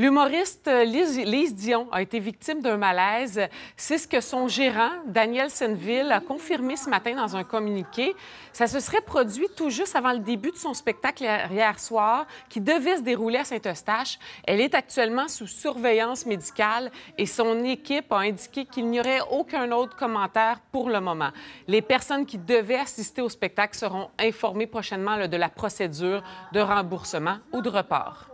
L'humoriste euh, Lise, Dion a été victime d'un malaise. C'est ce que son gérant, Daniel Senville, a confirmé ce matin dans un communiqué. Ça se serait produit tout juste avant le début de son spectacle hier soir, qui devait se dérouler à Saint-Eustache. Elle est actuellement sous surveillance médicale et son équipe a indiqué qu'il n'y aurait aucun autre commentaire pour le moment. Les personnes qui devaient assister au spectacle seront informées prochainement de la procédure de remboursement ou de report.